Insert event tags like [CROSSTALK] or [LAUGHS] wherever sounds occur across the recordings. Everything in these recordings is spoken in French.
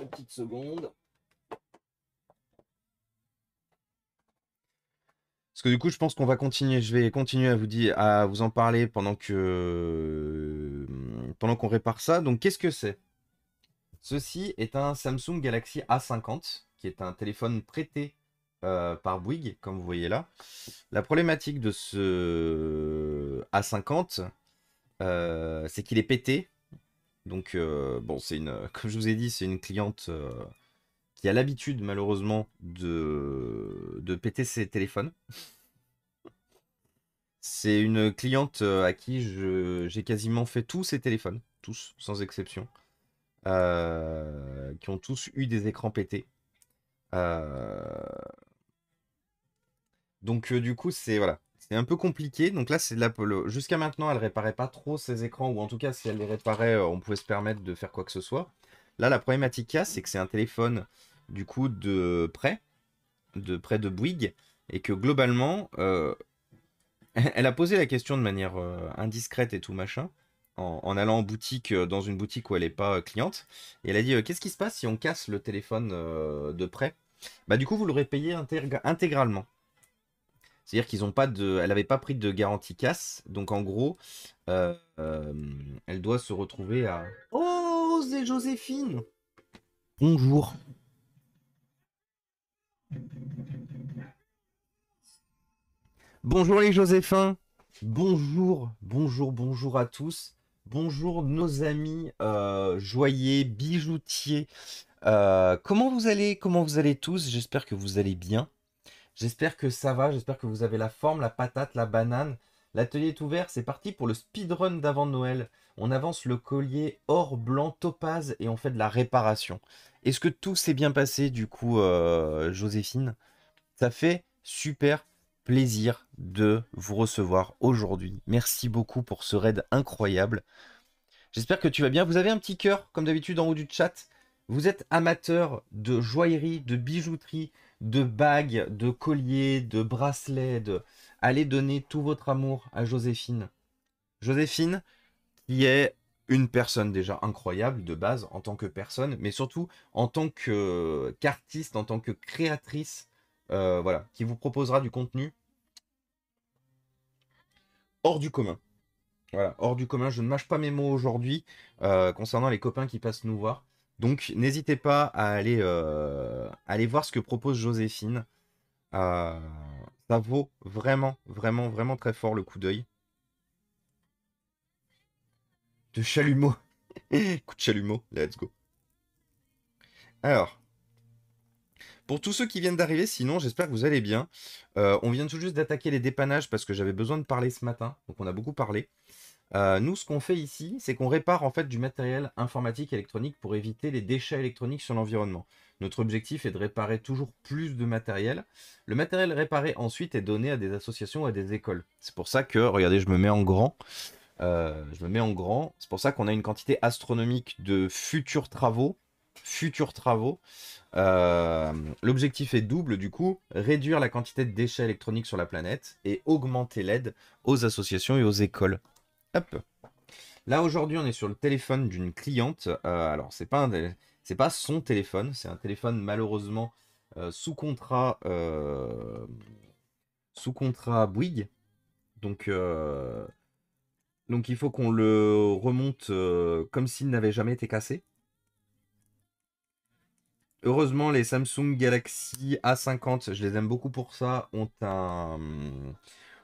une petite seconde. Parce que du coup, je pense qu'on va continuer. Je vais continuer à vous dire, à vous en parler pendant que pendant qu'on répare ça. Donc, qu'est-ce que c'est Ceci est un Samsung Galaxy A50, qui est un téléphone prêté euh, par Bouygues, comme vous voyez là. La problématique de ce A50, euh, c'est qu'il est pété donc, euh, bon, c'est une, [LAUGHS] comme je vous ai dit, c'est une cliente euh, qui a l'habitude, malheureusement, de, de péter ses téléphones. c'est une cliente euh, à qui j'ai quasiment fait tous ses téléphones, tous, sans exception, qui ont tous eu des écrans pétés. Donc, du coup, c'est, voilà, c'est un peu compliqué. Donc là, c'est l'Apollo. Jusqu'à maintenant, elle réparait pas trop ses écrans, ou en tout cas, si elle les réparait, euh, on pouvait se permettre de faire quoi que ce soit. Là, la problématique qu'il c'est que c'est un téléphone, du coup, de près, de près de Bouygues, et que globalement, euh, [LAUGHS] elle a posé la question de manière euh, indiscrète et tout machin, en, allant en boutique, dans une boutique où elle n'est pas cliente, et elle a dit Qu'est-ce qui se passe si on casse le téléphone de près Bah, du coup, vous l'aurez payé intégralement. C'est-à-dire qu'ils n'ont pas de, elle n'avait pas pris de garantie casse, donc en gros, euh, euh, elle doit se retrouver à. Oh, c'est Joséphine. Bonjour. Bonjour les Joséphins. Bonjour, bonjour, bonjour à tous. Bonjour nos amis euh, bijoutiers. Euh, comment vous allez Comment vous allez tous J'espère que vous allez bien. J'espère que ça va, j'espère que vous avez la forme, la patate, la banane. L'atelier est ouvert, c'est parti pour le speedrun d'avant Noël. On avance le collier or blanc topaz et on fait de la réparation. Est-ce que tout s'est bien passé du coup, euh, Joséphine Ça fait super plaisir de vous recevoir aujourd'hui. Merci beaucoup pour ce raid incroyable. J'espère que tu vas bien. Vous avez un petit cœur, comme d'habitude, en haut du chat. Vous êtes amateur de joaillerie, de bijouterie, de bagues, de colliers, de bracelets, de... allez donner tout votre amour à Joséphine. Joséphine, qui est une personne déjà incroyable de base en tant que personne, mais surtout en tant qu'artiste, en tant que créatrice, euh, voilà, qui vous proposera du contenu hors du commun. Voilà, hors du commun. Je ne mâche pas mes mots aujourd'hui euh, concernant les copains qui passent nous voir. Donc n'hésitez pas à aller, euh, aller, voir ce que propose Joséphine. Euh, ça vaut vraiment, vraiment, vraiment très fort le coup d'œil. De chalumeau. [LAUGHS] coup de chalumeau, let's go. Alors, pour tous ceux qui viennent d'arriver, sinon j'espère que vous allez bien. Euh, on vient tout juste d'attaquer les dépannages parce que j'avais besoin de parler ce matin, donc on a beaucoup parlé. Euh, nous, ce qu'on fait ici, c'est qu'on répare en fait du matériel informatique électronique pour éviter les déchets électroniques sur l'environnement. Notre objectif est de réparer toujours plus de matériel. Le matériel réparé ensuite est donné à des associations ou à des écoles. C'est pour ça que, regardez, je me mets en grand. Euh, je me mets en grand. C'est pour ça qu'on a une quantité astronomique de futurs travaux. Futurs travaux. Euh, l'objectif est double du coup, réduire la quantité de déchets électroniques sur la planète et augmenter l'aide aux associations et aux écoles. Là aujourd'hui, on est sur le téléphone d'une cliente. Euh, alors c'est pas c'est pas son téléphone, c'est un téléphone malheureusement euh, sous contrat euh, sous contrat Bouygues. Donc donc il faut qu'on le remonte comme s'il n'avait jamais été cassé. Heureusement, les Samsung Galaxy A50, je les aime beaucoup pour ça, ont un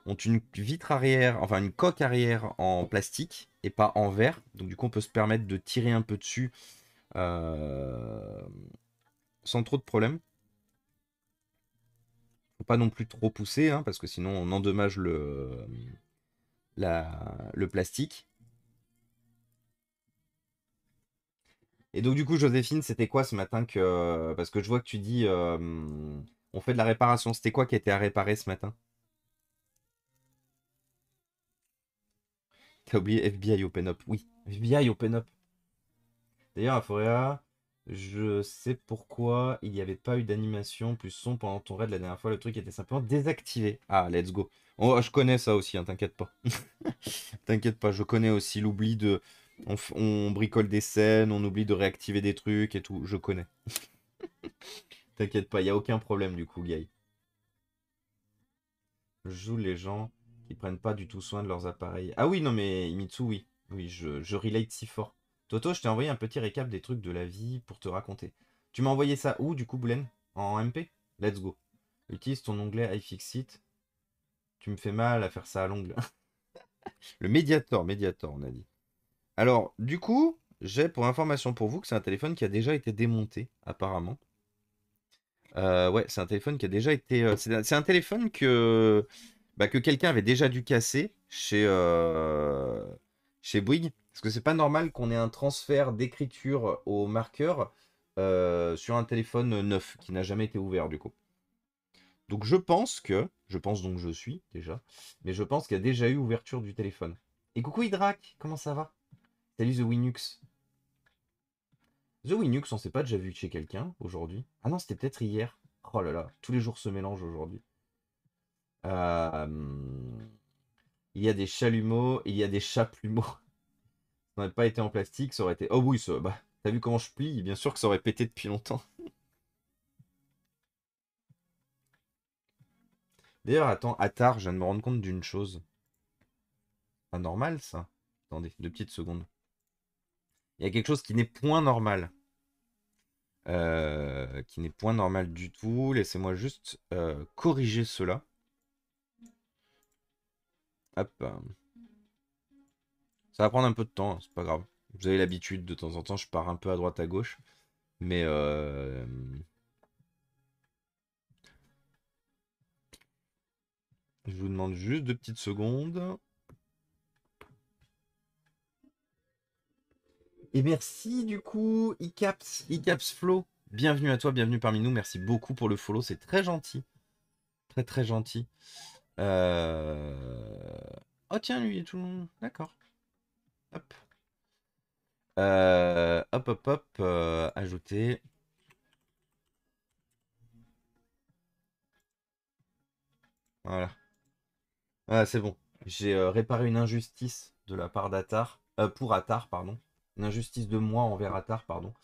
ont une vitre arrière, enfin une coque arrière en plastique et pas en verre. Donc du coup, on peut se permettre de tirer un peu dessus euh, sans trop de problèmes. Faut pas non plus trop pousser, hein, parce que sinon on endommage le, le plastique. Et donc du coup, Joséphine, c'était quoi ce matin que... Parce que je vois que tu dis... Euh, on fait de la réparation. C'était quoi qui était à réparer ce matin T'as oublié FBI Open Up. Oui, FBI Open Up. D'ailleurs, à je sais pourquoi il n'y avait pas eu d'animation plus son pendant ton raid la dernière fois. Le truc était simplement désactivé. Ah, let's go. Oh, je connais ça aussi, hein, t'inquiète pas. [LAUGHS] t'inquiète pas, je connais aussi l'oubli de... On, bricole des scènes, on oublie de réactiver des trucs et tout. Je connais. [LAUGHS] t'inquiète pas, il n'y a aucun problème du coup, Guy. joue les gens ils prennent pas du tout soin de leurs appareils. Ah oui, non, mais Imitsu, oui. Oui, je, relate si fort. Toto, je t'ai envoyé un petit récap des trucs de la vie pour te raconter. Tu m'as envoyé ça où, du coup, Boulen En MP Let's go. Utilise ton onglet iFixit. Tu me fais mal à faire ça à l'ongle. [LAUGHS] Le Mediator, Mediator, on a dit. Alors, du coup, j'ai pour information pour vous que c'est un téléphone qui a déjà été démonté, apparemment. Euh, ouais, c'est un téléphone qui a déjà été. Euh, c'est un téléphone que bah, que quelqu'un avait déjà dû casser chez, euh, chez Bouygues. Parce que c'est pas normal qu'on ait un transfert d'écriture au marqueur euh, sur un téléphone neuf qui n'a jamais été ouvert du coup. Donc je pense que, je pense donc je suis déjà, mais je pense qu'il y a déjà eu ouverture du téléphone. Et coucou Hydrac, comment ça va Salut The Winux. The Winux, on s'est pas déjà vu chez quelqu'un aujourd'hui. Ah non, c'était peut-être hier. Oh là là, tous les jours se mélangent aujourd'hui. Euh, il y a des chalumeaux, il y a des chaplumeaux. [LAUGHS] Ça n'aurait pas été en plastique, ça aurait été. Oh oui, ça... bah, t'as vu comment je plie Bien sûr que ça aurait pété depuis longtemps. [LAUGHS] D'ailleurs, attends, tard, je viens de me rendre compte d'une chose. Pas normal, ça. Attendez, deux petites secondes. Il y a quelque chose qui n'est point normal. Euh, qui n'est point normal du tout. Laissez-moi juste euh, corriger cela. Ça va prendre un peu de temps, hein, c'est pas grave. Vous avez l'habitude, de temps en temps, je pars un peu à droite à gauche. Mais... Euh, je vous demande juste deux petites secondes. Et merci du coup, Icaps, Icaps Flow. Bienvenue à toi, bienvenue parmi nous. Merci beaucoup pour le follow, c'est très gentil. Très très gentil. Euh... Oh tiens, lui, et tout le monde D'accord. Hop. Euh, hop, hop, hop. Euh, ajouter. Voilà. Ah, c'est bon. J'ai euh, réparé une injustice de la part d'Atar. pour Atar, pardon. Une injustice de moi envers Atar, pardon.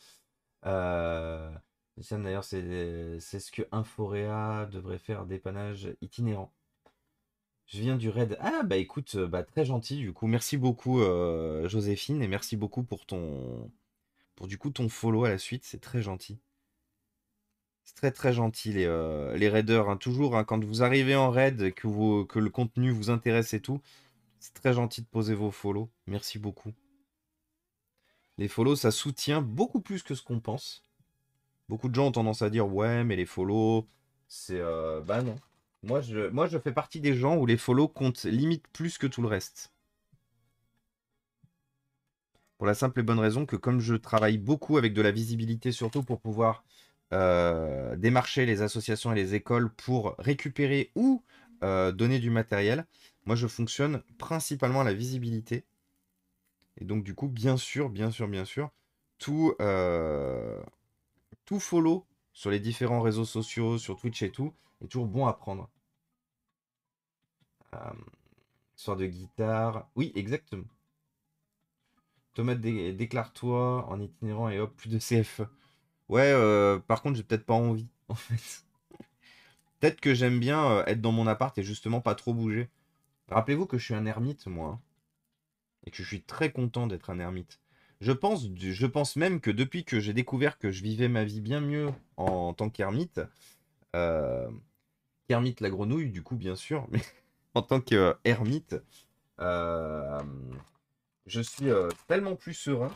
d'ailleurs, c'est ce que Inforea devrait faire, dépannage itinérant. Je viens du raid. Ah bah écoute, euh, bah très gentil du coup. Merci beaucoup euh, Joséphine et merci beaucoup pour ton pour du coup ton follow à la suite, c'est très gentil. C'est très très gentil les, euh, les raiders. Hein. Toujours hein, quand vous arrivez en raid, que, vous, que le contenu vous intéresse et tout, c'est très gentil de poser vos follow. Merci beaucoup. Les follow, ça soutient beaucoup plus que ce qu'on pense. Beaucoup de gens ont tendance à dire ouais mais les follow, c'est... Bah non, moi je, fais partie des gens où les follow comptent limite plus que tout le reste. Pour la simple et bonne raison que comme je travaille beaucoup avec de la visibilité, surtout pour pouvoir euh, démarcher les associations et les écoles pour récupérer ou euh, donner du matériel, moi je fonctionne principalement à la visibilité. Et donc du coup, bien sûr, bien sûr, bien sûr, tout, euh, tout follow sur les différents réseaux sociaux, sur Twitch et tout, toujours bon à prendre. Euh, Soir de guitare. Oui, exactement. Thomas, déclare-toi en itinérant et hop, plus de CF. E. Ouais, euh, par contre, j'ai peut-être pas envie, [LAUGHS] en fait. peut-être que j'aime bien euh, être dans mon appart et justement pas trop bouger. Rappelez-vous que je suis un ermite, moi. Hein, et que je suis très content d'être un ermite. Je pense, je pense même que depuis que j'ai découvert que je vivais ma vie bien mieux en, tant qu'ermite, ermite, la grenouille, du coup, bien sûr, mais [LAUGHS] en tant que ermite, euh, je suis euh, tellement plus serein.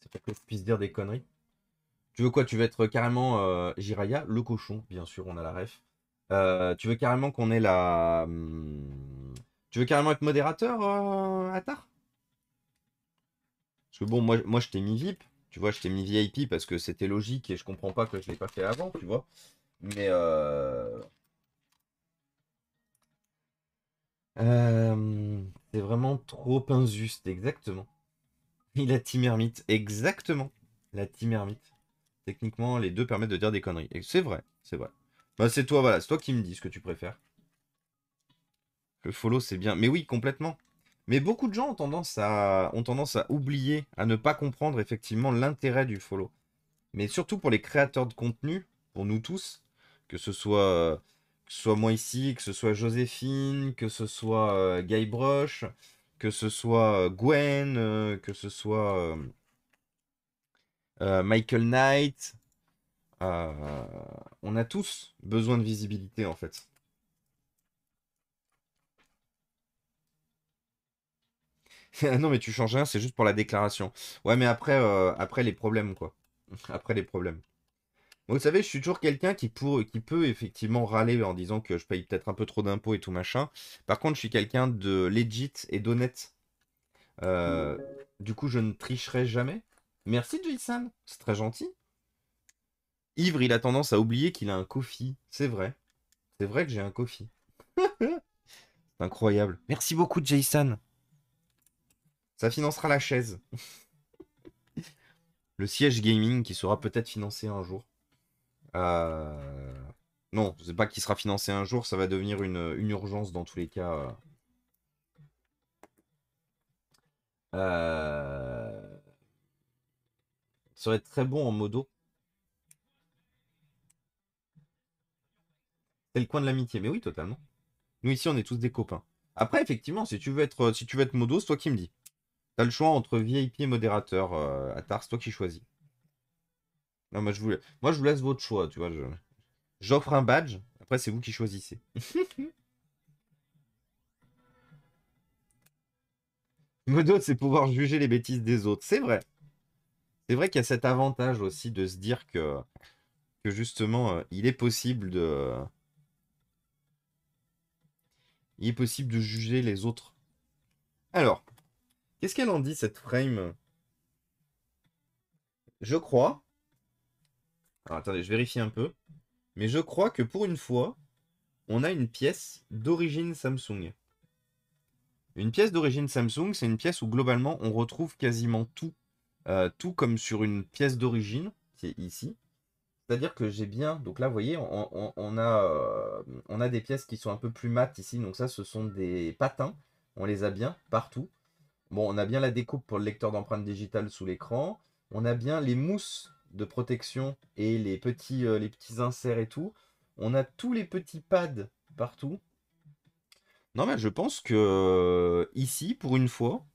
C'est pas que je puisse dire des conneries. Tu veux quoi Tu veux être carrément euh, Jiraya, le cochon, bien sûr, on a la ref. tu veux carrément qu'on ait la. Hmm, tu veux carrément être modérateur, Atar Parce que bon, moi, moi je t'ai mis VIP. Tu vois, je t'ai mis VIP parce que c'était logique et je comprends pas que je l'ai pas fait avant, tu vois. Mais euh... euh c'est vraiment trop injuste, exactement. Il a Team ermite exactement. La Team Techniquement, les deux permettent de dire des conneries. Et c'est vrai, c'est vrai. Bah, c'est toi, voilà, c'est toi qui me dis ce que tu préfères. Le follow, c'est bien. Mais oui, complètement. Mais beaucoup de gens ont tendance à, ont tendance à oublier, à ne pas comprendre effectivement l'intérêt du follow. Mais surtout pour les créateurs de contenu, pour nous tous, que ce soit, soit moi ici, que ce soit Joséphine, que ce soit euh, Guy que ce soit euh, Gwen, euh, que ce soit Michael Knight. on a tous besoin de visibilité en fait. [LAUGHS] non, mais tu changes rien, c'est juste pour la déclaration. Ouais, mais après, euh, après les problèmes, quoi. [LAUGHS] Après les problèmes. vous savez, je suis toujours quelqu'un qui, pour, qui peut effectivement râler en disant que je paye peut-être un peu trop d'impôts et tout machin. Par contre, je suis quelqu'un de legit et d'honnête. Euh, du coup, je ne tricherai jamais. Merci, Jason. C'est très gentil. Ivre, il a tendance à oublier qu'il a un coffee. C'est vrai. C'est vrai que j'ai un coffee. [LAUGHS] incroyable. Merci beaucoup, Jason. Ça financera la chaise. [LAUGHS] le siège gaming qui sera peut-être financé un jour. Euh... Non, c'est pas qui sera financé un jour, ça va devenir une, urgence dans tous les cas. Euh... Ça serait très bon en modo. C'est le coin de l'amitié, mais oui, totalement. Nous ici, on est tous des copains. Après, effectivement, si tu veux être, si tu veux être modo, c'est toi qui me dis. T'as le choix entre VIP et modérateur, euh, Atar, c'est toi qui choisis. moi je, vous... moi, je vous laisse votre choix, tu vois. J'offre un badge, après, c'est vous qui choisissez. Modo, [LAUGHS] c'est pouvoir juger les bêtises des autres. C'est vrai. C'est vrai qu'il y a cet avantage aussi de se dire que, que justement, euh, il est possible de. Il est possible de juger les autres. Alors, Qu'est-ce qu'elle en dit cette frame Je crois. Alors attendez, je vérifie un peu. Mais je crois que pour une fois, on a une pièce d'origine Samsung. Une pièce d'origine Samsung, c'est une pièce où globalement on retrouve quasiment tout. Euh, tout comme sur une pièce d'origine, qui est ici. C'est-à-dire que j'ai bien, donc là vous voyez, on, a, euh, on, a, des pièces qui sont un peu plus mates ici, donc ça ce sont des patins, on les a bien partout. Bon, on a bien la découpe pour le lecteur d'empreintes digitales sous l'écran. On a bien les mousses de protection et les petits, euh, les petits inserts et tout. On a tous les petits pads partout. Non, mais je pense que euh, ici, pour une fois,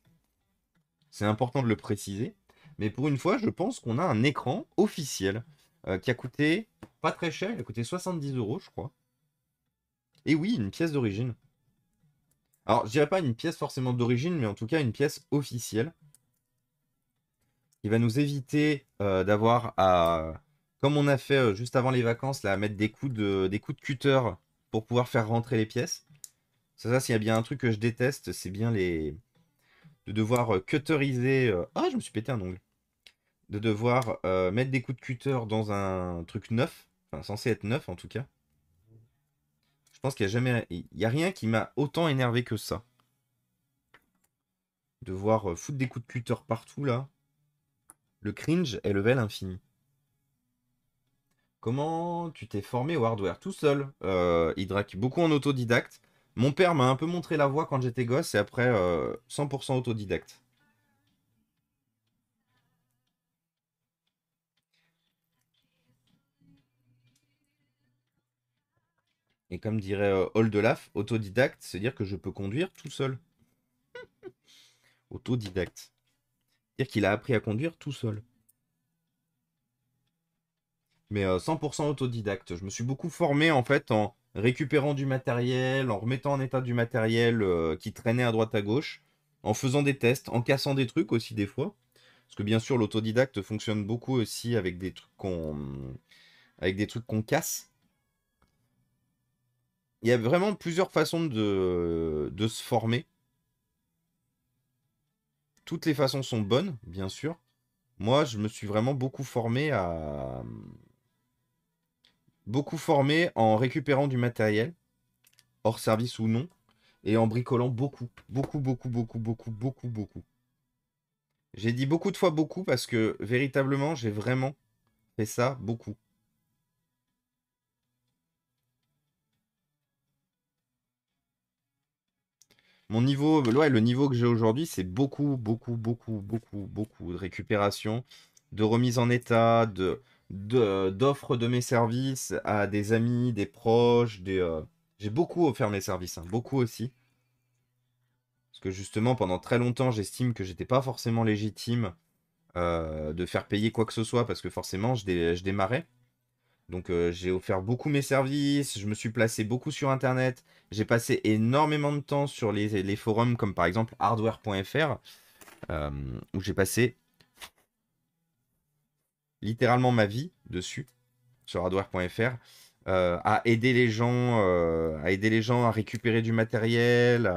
c'est important de le préciser, mais pour une fois, je pense qu'on a un écran officiel euh, qui a coûté pas très cher, il a coûté 70 euros, je crois. Et oui, une pièce d'origine. Alors, je dirais pas une pièce forcément d'origine, mais en tout cas une pièce officielle. Il va nous éviter euh, d'avoir à, comme on a fait euh, juste avant les vacances, là, à mettre des coups, de, des coups de cutter pour pouvoir faire rentrer les pièces. Ça, ça s'il y a bien un truc que je déteste, c'est bien les... de devoir euh, cutteriser... Ah, je me suis pété un ongle. De devoir mettre des coups de cutter dans un truc neuf, enfin censé être neuf en tout cas. Je pense qu'il n'y a jamais. Il y a rien qui m'a autant énervé que ça. De voir euh, foutre des coups de cutter partout là. Le cringe est level infini. Comment tu t'es formé au hardware Tout seul. Euh, Hydrac, beaucoup en autodidacte. Mon père m'a un peu montré la voie quand j'étais gosse et après 100% euh, autodidacte. Et comme dirait de euh, Oldelaf, autodidacte, c'est-à-dire que je peux conduire tout seul. autodidacte. C'est-à-dire qu'il a appris à conduire tout seul. Mais 100% euh, autodidacte. Je me suis beaucoup formé en fait en récupérant du matériel, en remettant en état du matériel euh, qui traînait à droite à gauche, en faisant des tests, en cassant des trucs aussi des fois. Parce que bien sûr, l'autodidacte fonctionne beaucoup aussi avec des trucs qu'on avec des trucs qu'on casse il y a vraiment plusieurs façons de, se former. Toutes les façons sont bonnes, bien sûr. Moi, je me suis vraiment beaucoup formé à beaucoup formé en récupérant du matériel, hors service ou non, et en bricolant beaucoup, beaucoup, beaucoup, beaucoup, beaucoup, beaucoup, beaucoup. J'ai dit beaucoup de fois beaucoup parce que véritablement, j'ai vraiment fait ça beaucoup. Mon niveau, le niveau que j'ai aujourd'hui, c'est beaucoup, beaucoup, beaucoup, beaucoup, beaucoup de récupération, de remise en état, de d'offres de, mes services à des amis, des proches, des. Euh, j'ai beaucoup offert mes services, hein, beaucoup aussi. Parce que justement, pendant très longtemps, j'estime que j'étais pas forcément légitime euh, de faire payer quoi que ce soit, parce que forcément, je, je démarrais. Donc euh, j'ai offert beaucoup mes services, je me suis placé beaucoup sur Internet, j'ai passé énormément de temps sur les, forums comme par exemple hardware.fr, euh, où j'ai passé littéralement ma vie dessus, sur hardware.fr, euh, à, aider les gens, à aider les gens à récupérer du matériel.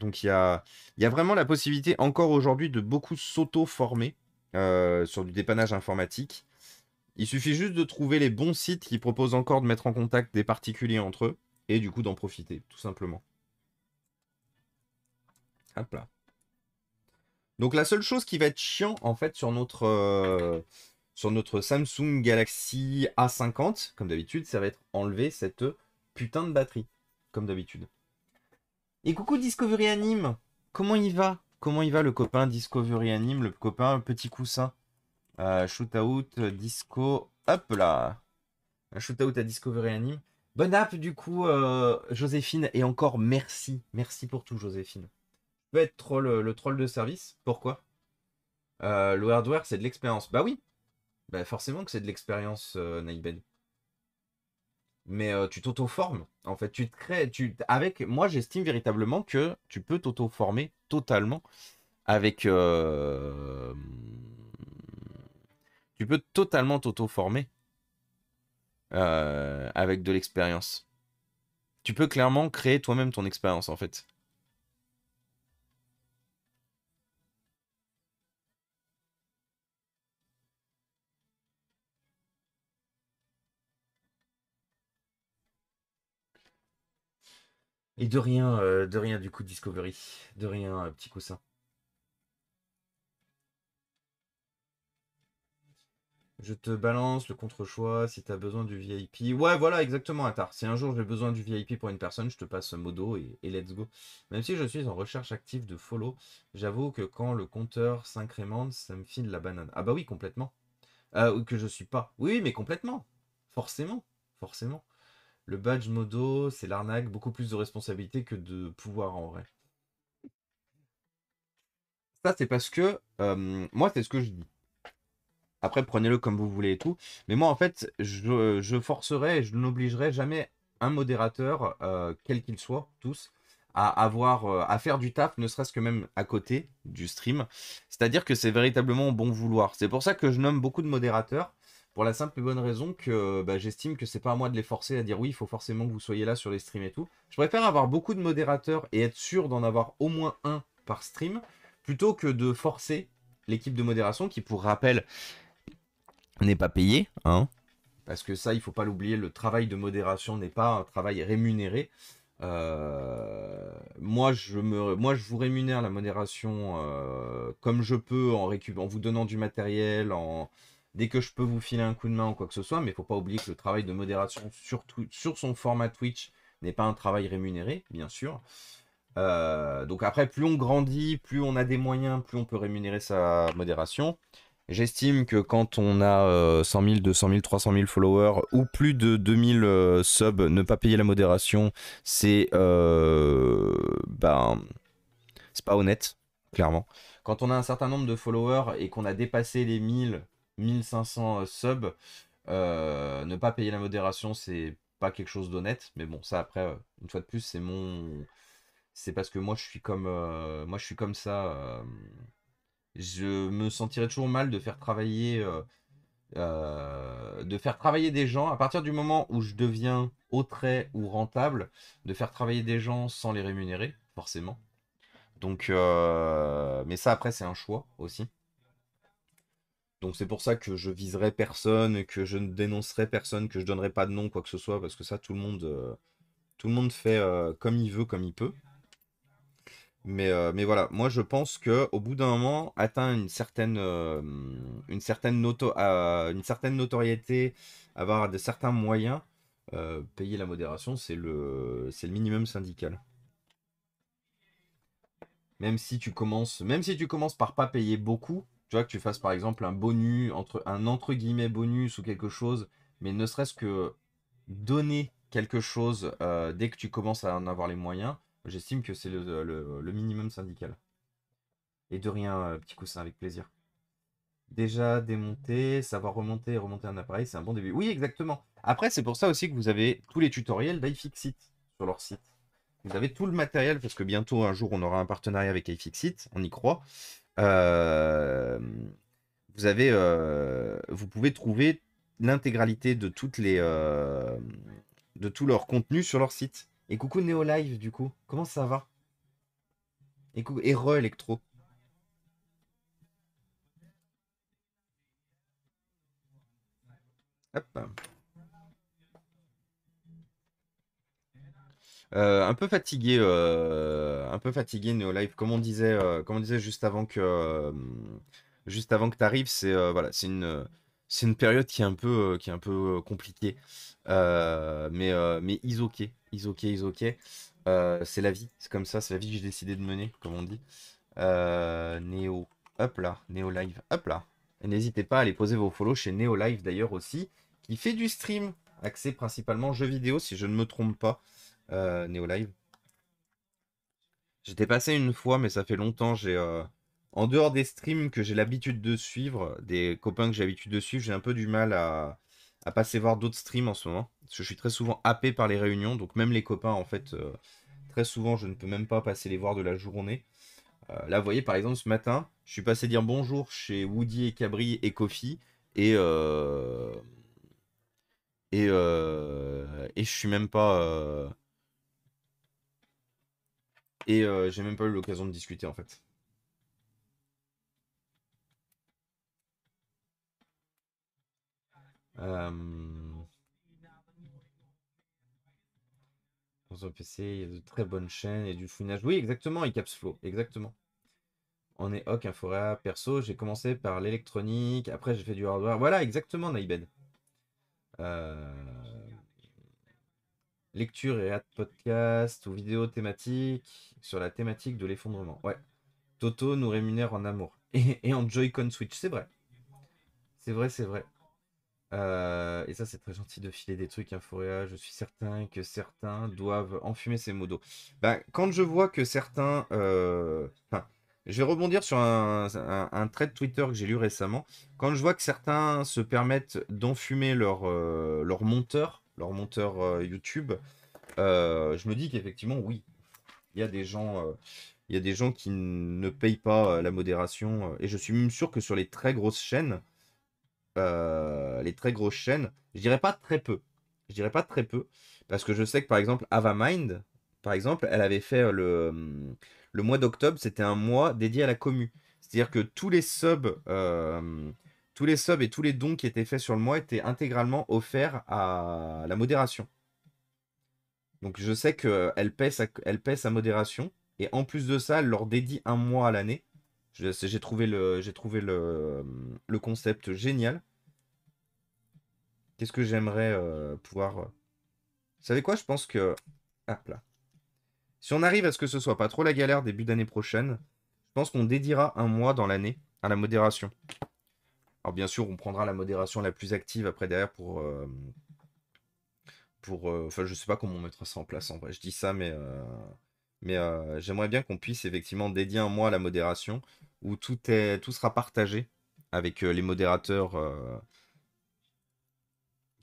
Donc il y a vraiment la possibilité encore aujourd'hui de beaucoup s'auto-former sur du dépannage informatique. Il suffit juste de trouver les bons sites qui proposent encore de mettre en contact des particuliers entre eux et du coup d'en profiter, tout simplement. Hop là. Donc la seule chose qui va être chiant en fait sur notre, euh, sur notre Samsung Galaxy A50, comme d'habitude, ça va être enlever cette putain de batterie, comme d'habitude. Et coucou Discovery Anime, comment il va Comment il va le copain Discovery Anime, le copain Petit Coussin euh, shootout, disco, hop là. shootout à Discovery Anime. Bonne app du coup, euh, Joséphine, et encore merci. Merci pour tout, Joséphine. Tu peux être troll, euh, le troll de service. Pourquoi Le hardware, c'est de l'expérience. Bah oui. Bah forcément que c'est de l'expérience, Naïben. Mais tu t'auto-formes. En fait, tu te crées. Tu... Avec... Moi, j'estime véritablement que tu peux t'auto-former totalement avec tu peux totalement t'auto-former euh, avec de l'expérience. Tu peux clairement créer toi-même ton expérience en fait. Et de rien, euh, de rien du coup Discovery, de rien euh, petit coussin. Je te balance le contre-choix si tu as besoin du VIP. Ouais, voilà, exactement, Atar. Si un jour j'ai besoin du VIP pour une personne, je te passe Modo et, let's go. Même si je suis en recherche active de follow, j'avoue que quand le compteur s'incrémente, ça me file la banane. Ah bah oui, complètement. Euh, que je suis pas. Oui, mais complètement. Forcément. Forcément. Le badge Modo, c'est l'arnaque, beaucoup plus de responsabilité que de pouvoir en vrai. Ça, c'est parce que, euh, moi, c'est ce que je dis. Après, prenez-le comme vous voulez et tout. Mais moi, en fait, je, je forcerai et je n'obligerai jamais un modérateur, euh, quel qu'il soit, tous, à avoir, euh, à faire du taf, ne serait-ce que même à côté du stream. C'est-à-dire que c'est véritablement bon vouloir. C'est pour ça que je nomme beaucoup de modérateurs, pour la simple et bonne raison que bah, j'estime que c'est pas à moi de les forcer à dire oui, il faut forcément que vous soyez là sur les streams et tout. Je préfère avoir beaucoup de modérateurs et être sûr d'en avoir au moins un par stream, plutôt que de forcer l'équipe de modération qui, pour rappel, n'est pas payé, hein, parce que ça, il faut pas l'oublier, le travail de modération n'est pas un travail rémunéré. Euh, moi, je me, moi, je vous rémunère la modération euh, comme je peux en, vous donnant du matériel, en, dès que je peux vous filer un coup de main ou quoi que ce soit, mais il faut pas oublier que le travail de modération sur, sur son format Twitch n'est pas un travail rémunéré, bien sûr. Euh, donc après, plus on grandit, plus on a des moyens, plus on peut rémunérer sa modération. J'estime que quand on a 100 000, 200 000, 300 000 followers ou plus de 2000 euh, subs, ne pas payer la modération, c'est euh, ben, c'est pas honnête, clairement. Quand on a un certain nombre de followers et qu'on a dépassé les 1000, 1500 euh, subs, ne pas payer la modération, c'est pas quelque chose d'honnête. Mais bon, ça après, une fois de plus, c'est mon, c'est parce que moi je suis comme, moi je suis comme ça je me sentirais toujours mal de faire travailler, euh, euh, de faire travailler des gens. À partir du moment où je deviens au trait ou rentable, de faire travailler des gens sans les rémunérer, forcément. Donc, euh, mais ça après c'est un choix aussi. Donc c'est pour ça que je viserai personne, que je ne dénoncerai personne, que je donnerai pas de nom quoi que ce soit, parce que ça tout le monde, tout le monde fait comme il veut, comme il peut. Euh, mais, voilà, moi je pense que au bout d'un moment, atteindre une certaine, euh, une, euh, une certaine notoriété, avoir de certains moyens, payer la modération, c'est le, le minimum syndical. Même si tu commences, même si tu commences par pas payer beaucoup, tu vois que tu fasses par exemple un bonus entre un entre guillemets bonus ou quelque chose, mais ne serait-ce que donner quelque chose dès que tu commences à en avoir les moyens J'estime que c'est le, minimum syndical. Et de rien, euh, petit coussin, avec plaisir. Déjà démonter, savoir remonter remonter un appareil, c'est un bon début. Oui, exactement. Après, c'est pour ça aussi que vous avez tous les tutoriels d'iFixit sur leur site. Vous avez tout le matériel, parce que bientôt, un jour, on aura un partenariat avec iFixit, on y croit. Euh, vous, avez, euh, vous pouvez trouver l'intégralité de toutes les de tout leur contenu sur leur site. Et coucou Neo Live, du coup. Comment ça va Et, Et re Electro. Hop. Euh, un peu fatigué, euh, un peu fatigué Neo Live. Comme on disait, euh, juste avant que, juste avant que t'arrives, c'est voilà, c'est une, c'est une période qui est un peu, qui est un peu compliquée, mais mais is Is ok, is ok. Euh, c'est la vie, c'est comme ça, c'est la vie que j'ai décidé de mener, comme on dit. Euh, Néo, hop là, Néo Live, hop là. N'hésitez pas à aller poser vos follow chez Néo Live d'ailleurs aussi, qui fait du stream, accès principalement jeux vidéo, si je ne me trompe pas. Euh, Néo Live. J'étais passé une fois, mais ça fait longtemps, j'ai. En dehors des streams que j'ai l'habitude de suivre, des copains que j'ai l'habitude de suivre, j'ai un peu du mal à, à passer voir d'autres streams en ce moment. Parce que je suis très souvent happé par les réunions, donc même les copains, en fait, euh, très souvent, je ne peux même pas passer les voir de la journée. Euh, là, vous voyez, par exemple, ce matin, je suis passé dire bonjour chez Woody et Cabri et Kofi, et... Euh... Et, euh, et je suis même pas... Et j'ai même pas eu l'occasion de discuter, en fait. Euh, dans un PC, il y a de très bonnes chaînes et du fouinage. Oui, exactement, Icapsflow, exactement. On est hoc, Infora, perso, j'ai commencé par l'électronique, après j'ai fait du hardware. Voilà, exactement, Naibed. Euh, lecture et ad podcast ou vidéo thématique sur la thématique de l'effondrement. Ouais. Toto nous rémunère en amour et, et en Joy-Con Switch, c'est vrai. C'est vrai, c'est vrai. Euh, et ça, c'est très gentil de filer des trucs à hein, Je suis certain que certains doivent enfumer ces modos. Ben, quand je vois que certains. Euh, je vais rebondir sur un, trait de Twitter que j'ai lu récemment. Quand je vois que certains se permettent d'enfumer leur, euh, leur monteur, leur monteur YouTube, je me dis qu'effectivement, oui, il y a des gens. il y a des gens qui ne payent pas la modération. Et je suis même sûr que sur les très grosses chaînes, euh, les très grosses chaînes. Je dirais pas très peu. Je dirais pas très peu. Parce que je sais que par exemple, Avamind, par exemple, elle avait fait euh, le, hum, le mois d'octobre, c'était un mois dédié à la commu. C'est-à-dire que tous les subs. Euh, hum, tous les subs et tous les dons qui étaient faits sur le mois étaient intégralement offerts à la modération. Donc je sais qu'elle paie, elle paie sa modération, et en plus de ça, elle leur dédie un mois à l'année j'ai trouvé, le, trouvé le, concept génial. Qu'est-ce que j'aimerais euh, pouvoir... Euh, vous savez quoi Je pense que... Ah, là. Si on arrive à ce que ce soit pas trop la galère début d'année prochaine, je pense qu'on dédiera un mois dans l'année à la modération. Alors bien sûr, on prendra la modération la plus active après derrière pour... Euh, pour enfin, je sais pas comment on mettra ça en place en vrai. Je dis ça, mais... Mais j'aimerais bien qu'on puisse effectivement dédier un mois à la modération où tout, est, tout sera partagé avec les modérateurs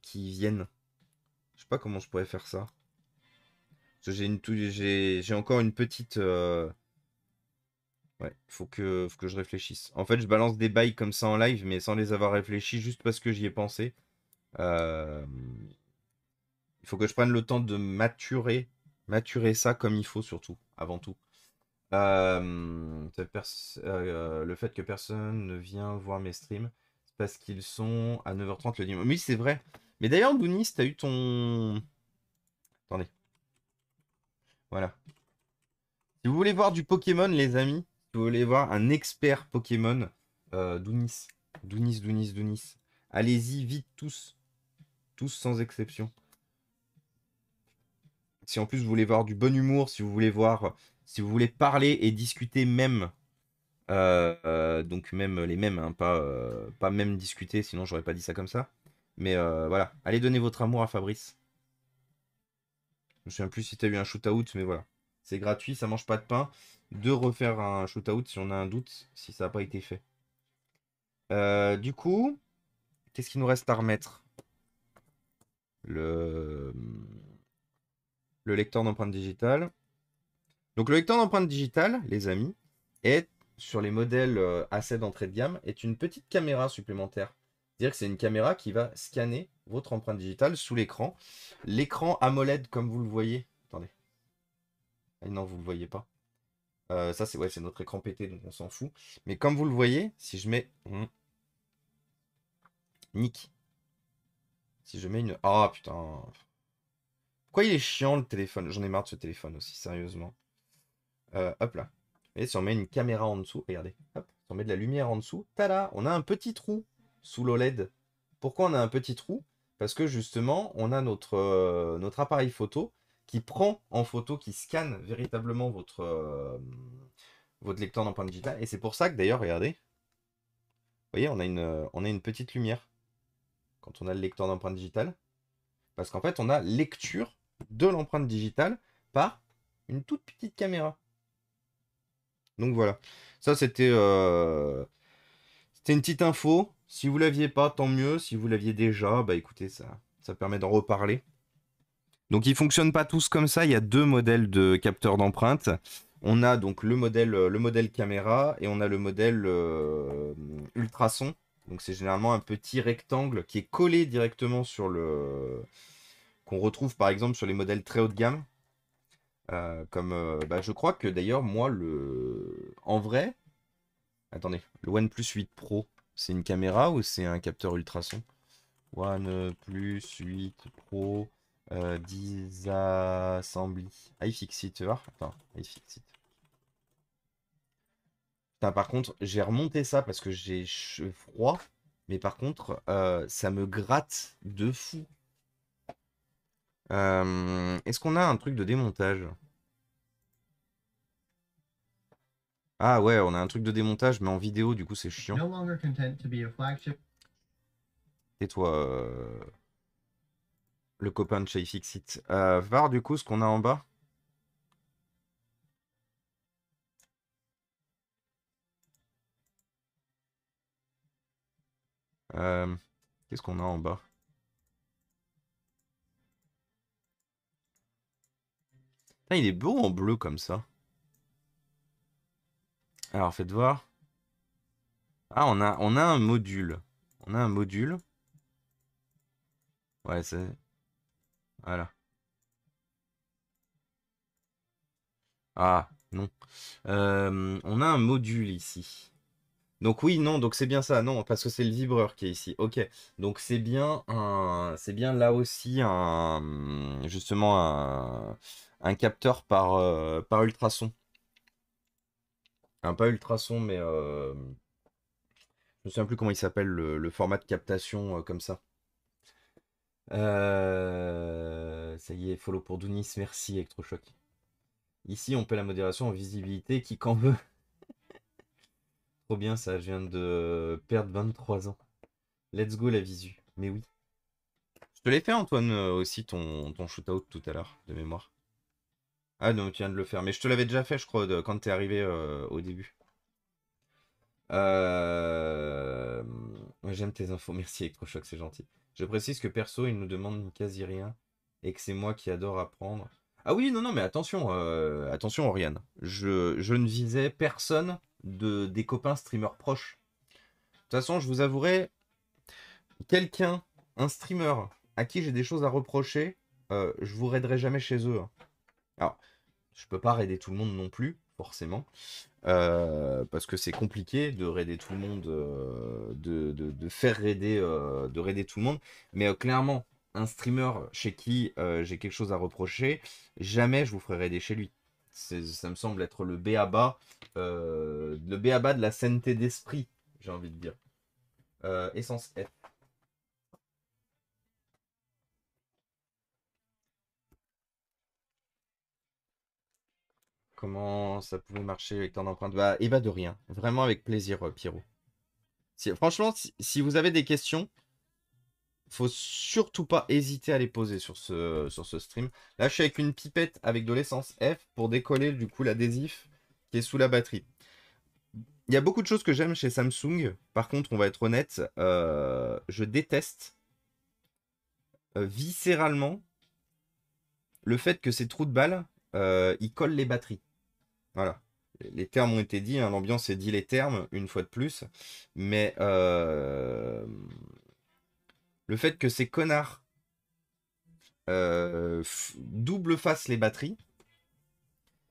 qui viennent. Je sais pas comment je pourrais faire ça. J'ai une j'ai encore une petite. Ouais, faut que, faut que je réfléchisse. En fait, je balance des bails comme ça en live, mais sans les avoir réfléchis, juste parce que j'y ai pensé. Il faut que je prenne le temps de maturer Maturer ça comme il faut, surtout, avant tout. Euh, euh, le fait que personne ne vient voir mes streams, c'est parce qu'ils sont à 9h30 le dimanche. Oui, c'est vrai. Mais d'ailleurs, Dounis, t'as eu ton. Attendez. Voilà. Si vous voulez voir du Pokémon, les amis, si vous voulez voir un expert Pokémon, euh, Dounis, Dounis, Dounis, Dounis, allez-y vite tous. Tous sans exception. Si en plus vous voulez voir du bon humour, si vous voulez voir, si vous voulez parler et discuter même, euh, euh, donc même les mêmes, hein, pas, euh, pas même discuter, sinon j'aurais pas dit ça comme ça. Mais voilà, allez donner votre amour à Fabrice. Je sais souviens plus si as eu un shoot-out, mais voilà. C'est gratuit, ça mange pas de pain. De refaire un shoot-out si on a un doute, si ça n'a pas été fait. du coup, qu'est-ce qu'il nous reste à remettre Le hum, le lecteur d'empreintes digitales. Donc le lecteur d'empreintes digitales, les amis, est sur les modèles euh, assez d'entrée de gamme, est une petite caméra supplémentaire. C'est-à-dire que c'est une caméra qui va scanner votre empreinte digitale sous l'écran. L'écran AMOLED, comme vous le voyez. Attendez. Ah, non, vous ne le voyez pas. Euh, ça, c'est notre écran pété, donc on s'en fout. Mais comme vous le voyez, si je mets... Hmm. Nick. Si je mets une... Ah, putain. Pourquoi il est chiant le téléphone J'en ai marre de ce téléphone aussi, sérieusement. Euh, hop là. Et si on met une caméra en dessous, regardez. Hop, si on met de la lumière en dessous, tada, on a un petit trou sous l'OLED. Pourquoi on a un petit trou Parce que justement, on a notre, euh, notre appareil photo qui prend en photo, qui scanne véritablement votre, euh, votre lecteur d'empreinte digitale. Et c'est pour ça que d'ailleurs, regardez, vous voyez, on a, une, on a une petite lumière quand on a le lecteur d'empreinte digitale. Parce qu'en fait, on a lecture de l'empreinte digitale par une toute petite caméra. Donc voilà, ça euh, c'était une petite info. Si vous l'aviez pas, tant mieux. Si vous l'aviez déjà, bah écoutez, ça, ça permet d'en reparler. Donc ils fonctionnent pas tous comme ça. Il y a deux modèles de capteurs d'empreintes, On a donc le modèle, euh, le modèle caméra et on a le modèle euh, ultrason. Donc c'est généralement un petit rectangle qui est collé directement sur le, qu'on retrouve par exemple sur les modèles très haut de gamme. Euh, comme euh, bah, je crois que d'ailleurs, moi, le en vrai, attendez, le OnePlus 8 Pro, c'est une caméra ou c'est un capteur ultrason OnePlus 8 Pro euh, Disassembly iFixit. Attends, iFixit. Putain, par contre, j'ai remonté ça parce que j'ai froid. Mais par contre, euh, ça me gratte de fou euh, est-ce qu'on a un truc de démontage Ah ouais, on a un truc de démontage, mais en vidéo, du coup, c'est chiant. Et toi, euh, le copain de chez Fixit. Euh, voir du coup, ce qu'on a en bas Qu'est-ce qu'on a en bas il est beau en bleu comme ça. Alors, faites voir. Ah, on a, on a un module. On a un module. Ouais, c'est... Voilà. Ah, non. Euh, on a un module ici. Donc oui, non, donc c'est bien ça, non, parce que c'est le vibreur qui est ici. Ok, donc c'est bien un, c'est bien là aussi un, mmh, justement un, capteur par, euh, par ultrason. un pas ultrason, mais euh, je me souviens plus comment il s'appelle le, format de captation euh, comme ça. ça y est, follow pour Dounis, merci Electrochoc. Ici, on peut la modération en visibilité qui, quand veut, Trop bien ça, je viens de perdre 23 ans. Let's go la visu. Mais oui. Je te l'ai fait Antoine euh, aussi ton, shootout tout à l'heure de mémoire. Ah non, tu viens de le faire. Mais je te l'avais déjà fait je crois de, quand t'es arrivé euh, au début. Euh, j'aime tes infos, merci Electrochoc, c'est gentil. Je précise que perso, il nous demande quasi rien et que c'est moi qui adore apprendre. Ah oui, non, non, mais attention, euh, attention, Oriane. Je, ne visais personne de, des copains streamers proches. De toute façon, je vous avouerai, quelqu'un, un streamer à qui j'ai des choses à reprocher, euh, je vous raiderai jamais chez eux. Hein. Alors, je peux pas raider tout le monde non plus, forcément. Euh, parce que c'est compliqué de raider tout le monde, de, de faire raider, de raider tout le monde. Mais clairement, un streamer chez qui euh, j'ai quelque chose à reprocher, jamais je vous ferai aider chez lui. Ça me semble être le béaba, euh, le béaba de la sainteté d'esprit, j'ai envie de dire. Euh, essence F. Comment ça pouvait marcher avec ton empreinte Bah, et eh bah de rien. Vraiment avec plaisir, Pierrot. Si, franchement, si vous avez des questions, faut surtout pas hésiter à les poser sur ce, sur ce stream. Là, je suis avec une pipette avec de l'essence F pour décoller du coup l'adhésif qui est sous la batterie. Il y a beaucoup de choses que j'aime chez Samsung. Par contre, on va être honnête, euh, je déteste euh, viscéralement le fait que ces trous de balles, euh, ils collent les batteries. Voilà. Les termes ont été dits, hein, l'ambiance est dit les termes, une fois de plus. Mais le fait que ces connards euh, double fassent les batteries.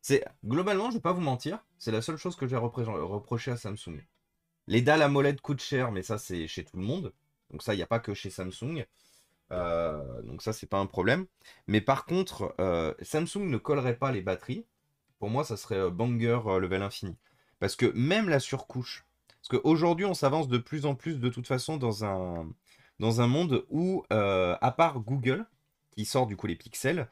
C'est globalement, je vais pas vous mentir, c'est la seule chose que j'ai reproché à Samsung. Les dalles à molette coûtent cher, mais ça c'est chez tout le monde. Donc ça, il n'y a pas que chez Samsung. Euh, donc ça, c'est pas un problème. Mais par contre, euh, Samsung ne collerait pas les batteries. Pour moi, ça serait banger level infini. Parce que même la surcouche, parce qu'aujourd'hui, on s'avance de plus en plus de toute façon dans un, dans un monde où, euh, à part Google, qui sort du coup les pixels,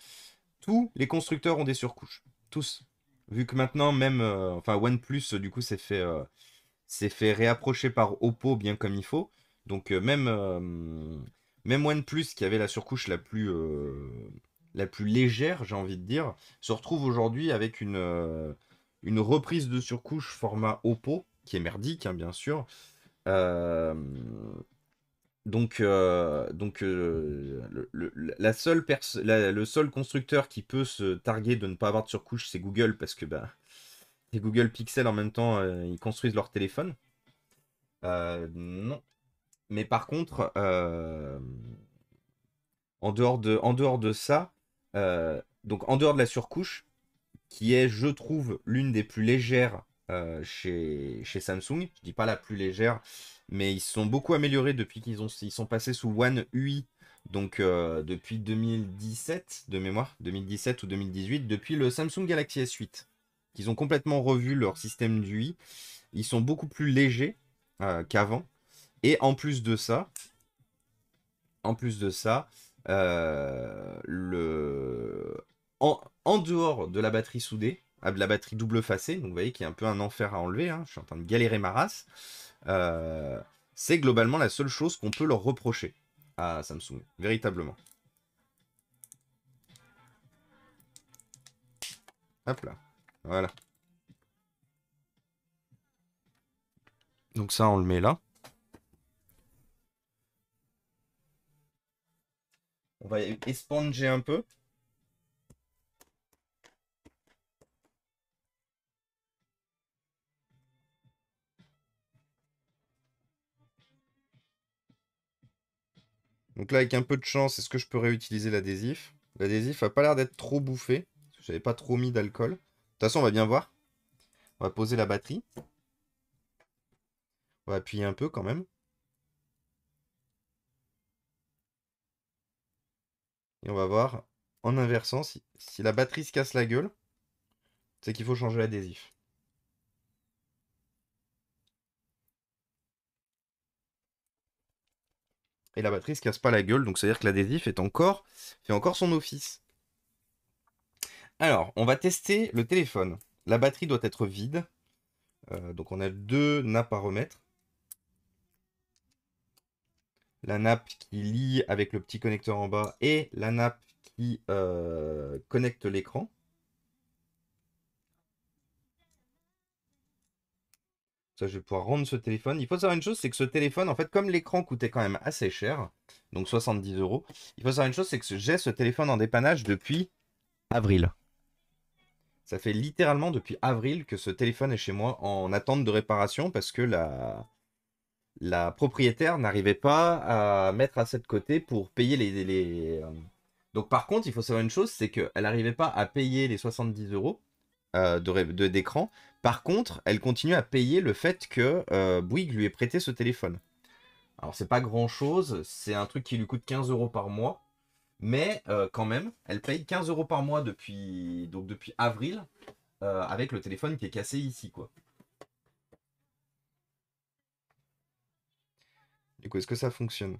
tous les constructeurs ont des surcouches. Tous. Vu que maintenant, même, euh, enfin, OnePlus, du coup, s'est fait, euh, s'est fait réapprocher par Oppo bien comme il faut. Donc, même, même OnePlus, qui avait la surcouche la plus, la plus légère, j'ai envie de dire, se retrouve aujourd'hui avec une, une reprise de surcouche format Oppo, qui est merdique, hein, bien sûr. Euh, donc, euh, donc euh, le, la seule le seul constructeur qui peut se targuer de ne pas avoir de surcouche, c'est Google, parce que bah, Google Pixel, en même temps, euh, ils construisent leur téléphone. non. Mais par contre, en, dehors de, en dehors de ça, donc en dehors de la surcouche, qui est, je trouve, l'une des plus légères euh, chez, chez Samsung. Je dis pas la plus légère, mais ils sont beaucoup améliorés depuis qu'ils ont ils sont passés sous One UI. Donc euh, depuis 2017 de mémoire, 2017 ou 2018, depuis le Samsung Galaxy S8, qu'ils ont complètement revu leur système d'UI. Ils sont beaucoup plus légers euh, qu'avant. Et en plus de ça, en plus de ça, le en dehors de la batterie soudée, de la batterie double facée, donc vous voyez qu'il y a un peu un enfer à enlever, hein. je suis en train de galérer ma race, euh, c'est globalement la seule chose qu'on peut leur reprocher à Samsung, véritablement. Hop là, voilà. Donc ça, on le met là. On va espanger un peu. Donc là, avec un peu de chance, est-ce que je peux réutiliser l'adhésif L'adhésif n'a pas l'air d'être trop bouffé. J'avais pas trop mis d'alcool. De toute façon, on va bien voir. On va poser la batterie. On va appuyer un peu quand même. Et on va voir en inversant si, si la batterie se casse la gueule. C'est qu'il faut changer l'adhésif. et la batterie se casse pas la gueule, donc c'est-à-dire que l'adhésif fait encore son office. Alors, on va tester le téléphone. La batterie doit être vide, euh, donc on a deux nappes à remettre. La nappe qui lie avec le petit connecteur en bas et la nappe qui euh, connecte l'écran. je vais pouvoir rendre ce téléphone. Il faut savoir une chose, c'est que ce téléphone, en fait, comme l'écran coûtait quand même assez cher, donc 70 euros, il faut savoir une chose, c'est que j'ai ce téléphone en dépannage depuis avril. Ça fait littéralement depuis avril que ce téléphone est chez moi en attente de réparation parce que la, la propriétaire n'arrivait pas à mettre à de côté pour payer les... les... Euh, donc par contre, il faut savoir une chose, c'est qu'elle n'arrivait pas à payer les 70 euros euh, d'écran. Par contre, elle continue à payer le fait que euh, Bouygues lui ait prêté ce téléphone. Alors c'est pas grand chose, c'est un truc qui lui coûte 15 euros par mois, mais euh, quand même, elle paye 15 euros par mois depuis, donc depuis avril, avec le téléphone qui est cassé ici quoi. Du coup, est-ce que ça fonctionne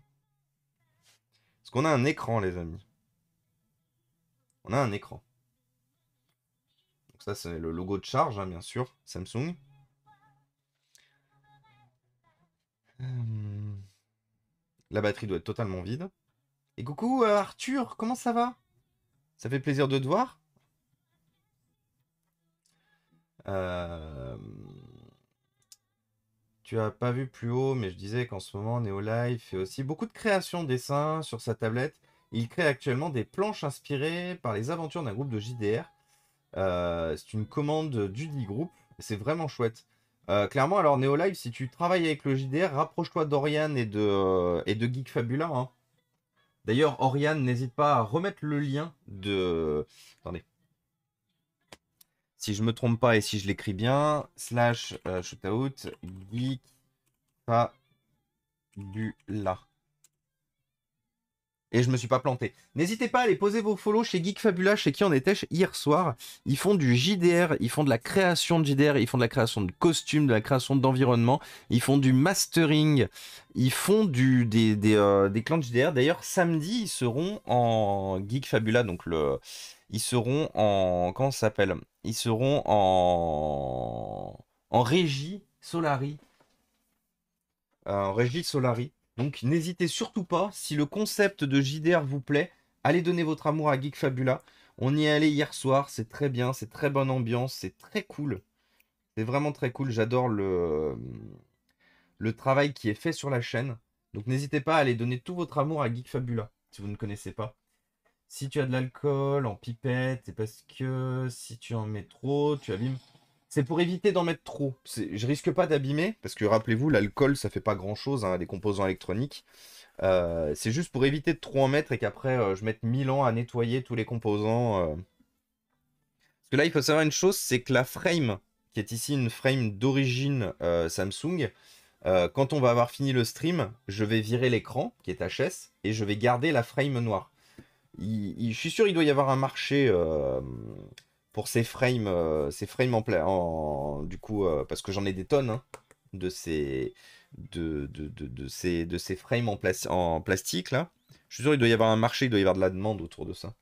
Est-ce qu'on a un écran les amis On a un écran ça, c'est le logo de charge, hein, bien sûr, Samsung. Euh, la batterie doit être totalement vide. Et coucou euh, Arthur, comment ça va Ça fait plaisir de te voir. Euh, tu as pas vu plus haut, mais je disais qu'en ce moment, Neolife fait aussi beaucoup de créations de dessins sur sa tablette. Il crée actuellement des planches inspirées par les aventures d'un groupe de JDR euh, c'est une commande du D-Group. C'est vraiment chouette. Euh, clairement, alors Neolive, si tu travailles avec le JDR, rapproche-toi d'Oriane et de, euh, et de Geek Fabula. Hein. D'ailleurs, Oriane, n'hésite pas à remettre le lien de. Attendez. Si je me trompe pas et si je l'écris bien, slash shootout, Geek et je me suis pas planté. N'hésitez pas à aller poser vos follow chez Geek Fabula, chez qui on était hier soir. Ils font du JDR, ils font de la création de JDR, ils font de la création de costumes, de la création d'environnement, ils font du mastering, ils font du, des, euh, clans de JDR. D'ailleurs, samedi, ils seront en Geek Fabula, donc Ils seront en. Comment ça s'appelle Ils seront en. En régie Solari. Euh, en régie Solari. Donc n'hésitez surtout pas, si le concept de JDR vous plaît, allez donner votre amour à Geek Fabula. On y est allé hier soir, c'est très bien, c'est très bonne ambiance, c'est très cool. C'est vraiment très cool, j'adore le... le travail qui est fait sur la chaîne. Donc n'hésitez pas à aller donner tout votre amour à Geek Fabula, si vous ne connaissez pas. Si tu as de l'alcool en pipette, c'est parce que si tu en mets trop, tu abîmes c'est pour éviter d'en mettre trop. Je risque pas d'abîmer, parce que rappelez-vous, l'alcool, ça fait pas grand-chose hein, des composants électroniques. Euh, c'est juste pour éviter de trop en mettre et qu'après, euh, je mette 1000 ans à nettoyer tous les composants. Euh. Parce que là, il faut savoir une chose, c'est que la frame, qui est ici une frame d'origine Samsung, quand on va avoir fini le stream, je vais virer l'écran, qui est HS, et je vais garder la frame noire. je suis sûr il doit y avoir un marché pour ces frames, euh, ces frames en, plastique, du coup, euh, parce que j'en ai des tonnes hein, de ces de, ces de ces frames en, plastique là. Je suis sûr il doit y avoir un marché, il doit y avoir de la demande autour de ça.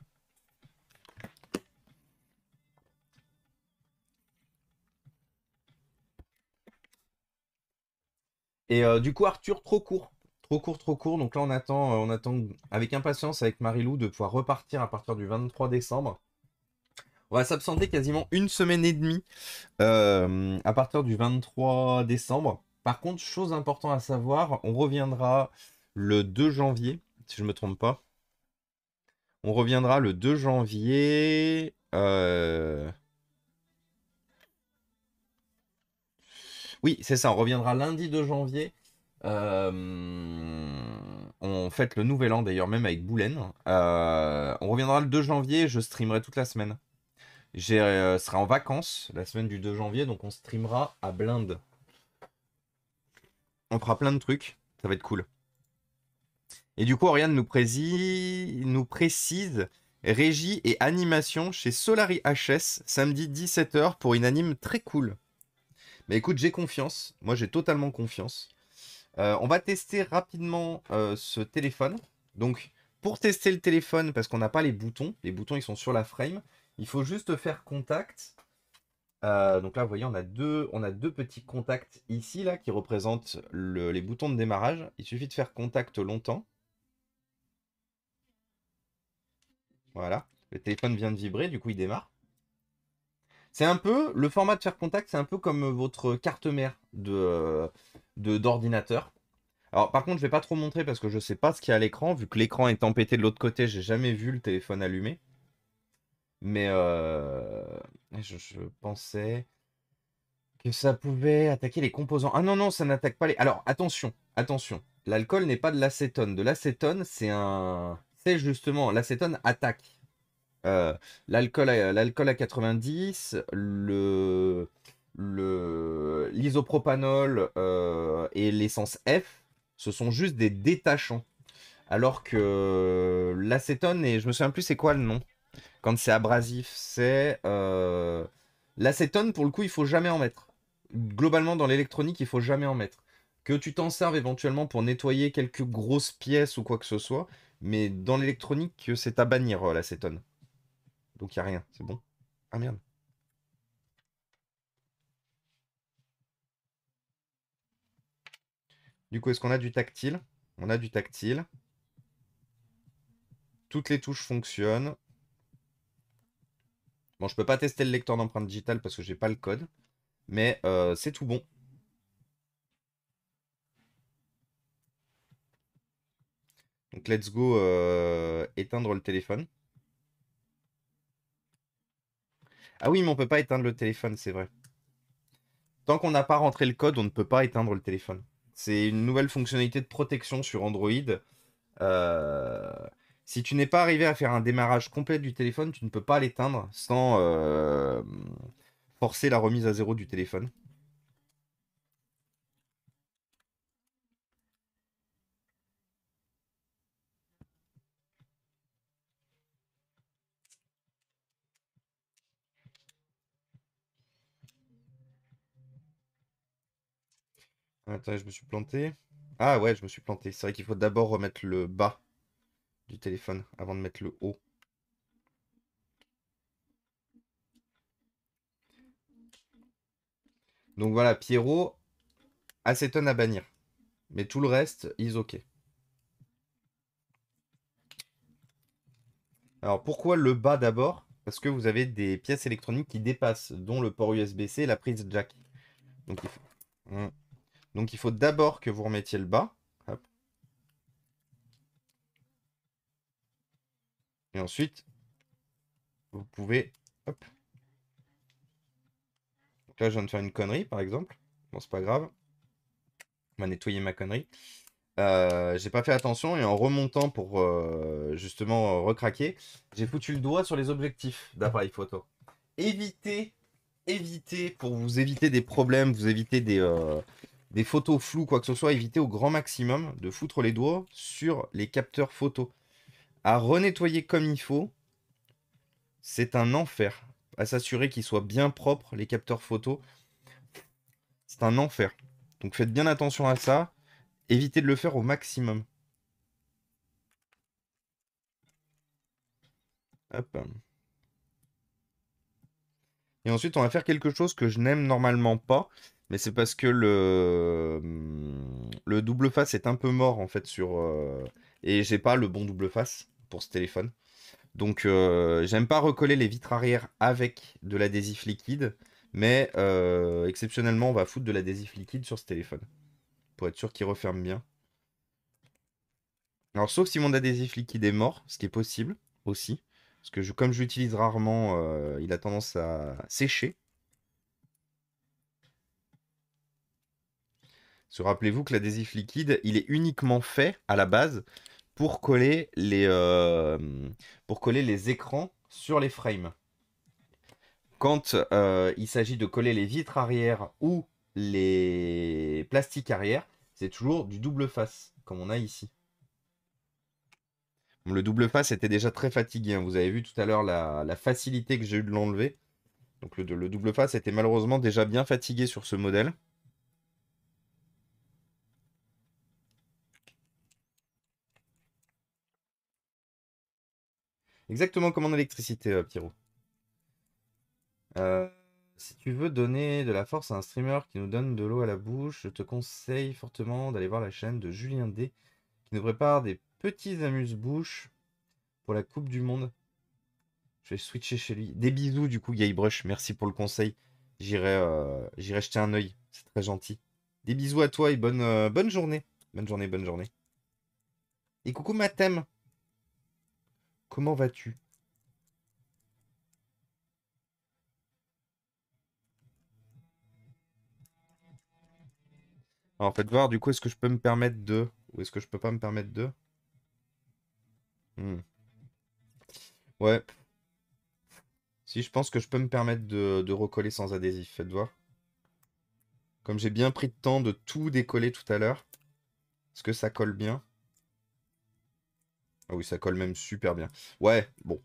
Et euh, du coup Arthur trop court, trop court, trop court. Donc là on attend, on attend avec impatience avec Marilou de pouvoir repartir à partir du 23 décembre on va s'absenter quasiment une semaine et demie euh, à partir du 23 décembre. Par contre, chose importante à savoir, on reviendra le 2 janvier, si je ne me trompe pas. On reviendra le 2 janvier. Euh, oui, c'est ça, on reviendra lundi 2 janvier. Euh, on fête le nouvel an d'ailleurs, même avec Boulen. On reviendra le 2 janvier, je streamerai toute la semaine. Je euh, serai en vacances la semaine du 2 janvier, donc on streamera à blinde. On fera plein de trucs, ça va être cool. Et du coup, Oriane nous, nous précise régie et animation chez Solari HS, samedi 17h pour une anime très cool. Mais écoute, j'ai confiance. Moi, j'ai totalement confiance. Euh, on va tester rapidement euh, ce téléphone. Donc, pour tester le téléphone, parce qu'on n'a pas les boutons, les boutons ils sont sur la frame, il faut juste faire contact. Euh, donc là, vous voyez, on a, deux, on a deux petits contacts ici, là, qui représentent les boutons de démarrage. Il suffit de faire contact longtemps. Voilà, le téléphone vient de vibrer, du coup, il démarre. C'est un peu, le format de faire contact, c'est un peu comme votre carte mère d'ordinateur. De, d'ordinateur. Alors par contre, je ne vais pas trop montrer parce que je ne sais pas ce qu'il y a à l'écran. Vu que l'écran est empêté de l'autre côté, j'ai jamais vu le téléphone allumé. Mais euh, je, pensais que ça pouvait attaquer les composants. Ah non, non, ça n'attaque pas les... Alors, attention, attention. L'alcool n'est pas de l'acétone. De l'acétone, c'est un... C'est justement, l'acétone attaque. Euh, l'alcool, à, l'alcool à 90, le, le, l'isopropanol euh, et l'essence F, ce sont juste des détachants. Alors que l'acétone, et je me souviens plus c'est quoi le nom quand c'est abrasif, c'est... Euh, l'acétone, pour le coup, il faut jamais en mettre. Globalement, dans l'électronique, il faut jamais en mettre. Que tu t'en serves éventuellement pour nettoyer quelques grosses pièces ou quoi que ce soit, mais dans l'électronique, euh, c'est à bannir euh, l'acétone. Donc il n'y a rien, c'est bon. Ah merde. Du coup, est-ce qu'on a du tactile On a du tactile. Toutes les touches fonctionnent. Bon, je peux pas tester le lecteur d'empreintes digitales parce que j'ai pas le code, mais euh, c'est tout bon. Donc let's go euh, éteindre le téléphone. Ah oui, mais on peut pas éteindre le téléphone, c'est vrai. Tant qu'on n'a pas rentré le code, on ne peut pas éteindre le téléphone. C'est une nouvelle fonctionnalité de protection sur Android. Euh, si tu n'es pas arrivé à faire un démarrage complet du téléphone, tu ne peux pas l'éteindre sans euh, forcer la remise à zéro du téléphone. Attendez, je me suis planté. Ah ouais, je me suis planté. C'est vrai qu'il faut d'abord remettre le bas du téléphone avant de mettre le haut. Donc voilà, Pierrot, acétone à bannir. Mais tout le reste, is ok. Alors pourquoi le bas d'abord Parce que vous avez des pièces électroniques qui dépassent, dont le port USB-C la prise jack. Donc il faut, hmm. Donc, il faut d'abord que vous remettiez le bas. Et ensuite, vous pouvez... Hop. là, je viens de faire une connerie, par exemple. Bon, c'est pas grave. On va nettoyer ma connerie. Je euh, j'ai pas fait attention et en remontant pour euh, justement euh, recraquer, j'ai foutu le doigt sur les objectifs d'appareil photo. Évitez, évitez, pour vous éviter des problèmes, vous éviter des, des photos floues, quoi que ce soit, évitez au grand maximum de foutre les doigts sur les capteurs photo à renettoyer comme il faut, c'est un enfer. À s'assurer qu'ils soient bien propres, les capteurs photo, c'est un enfer. Donc faites bien attention à ça. Évitez de le faire au maximum. Et ensuite, on va faire quelque chose que je n'aime normalement pas, mais c'est parce que le... Hum, le double face est un peu mort en fait sur, euh, et j'ai pas le bon double face pour ce téléphone. Donc euh, j'aime pas recoller les vitres arrière avec de l'adhésif liquide, mais euh, exceptionnellement on va foutre de l'adhésif liquide sur ce téléphone pour être sûr qu'il referme bien. Alors sauf si mon adhésif liquide est mort, ce qui est possible aussi, parce que comme j'utilise rarement, euh, il a tendance à sécher. Rappelez-vous que l'adhésif liquide, il est uniquement fait à la base pour coller les, euh, pour coller les écrans sur les frames. Quand euh, il s'agit de coller les vitres arrière ou les plastiques arrière, c'est toujours du double face, comme on a ici. Le double face était déjà très fatigué. Hein. Vous avez vu tout à l'heure la, facilité que j'ai eu de l'enlever. Donc le double face était malheureusement déjà bien fatigué sur ce modèle. Exactement comme en électricité, euh, Pierrot. Euh, si tu veux donner de la force à un streamer qui nous donne de l'eau à la bouche, je te conseille fortement d'aller voir la chaîne de Julien D qui nous prépare des petits amuse-bouches pour la Coupe du Monde. Je vais switcher chez lui. Des bisous du coup, Guybrush. Merci pour le conseil. J'irai euh, jeter un oeil. C'est très gentil. Des bisous à toi et bonne, bonne journée. Bonne journée, bonne journée. Et coucou Mathem. Comment vas-tu Alors, faites voir, du coup, est-ce que je peux me permettre de Ou est-ce que je peux pas me permettre de hmm. Ouais. Si, je pense que je peux me permettre de, de recoller sans adhésif. Faites voir. Comme j'ai bien pris le temps de tout décoller tout à l'heure, est-ce que ça colle bien ah oui, ça colle même super bien. Ouais, bon.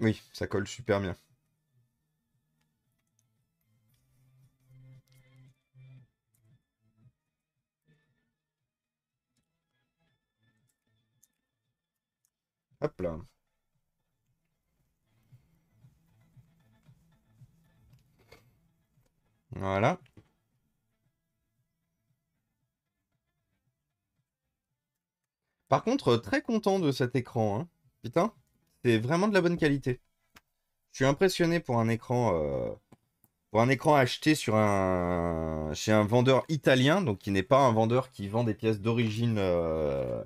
Oui, ça colle super bien. Hop là. Voilà. Par contre, euh, très content de cet écran. Hein. Putain, c'est vraiment de la bonne qualité. Je suis impressionné pour un écran, euh, pour un écran acheté sur un, chez un vendeur italien, donc qui n'est pas un vendeur qui vend des pièces d'origine euh,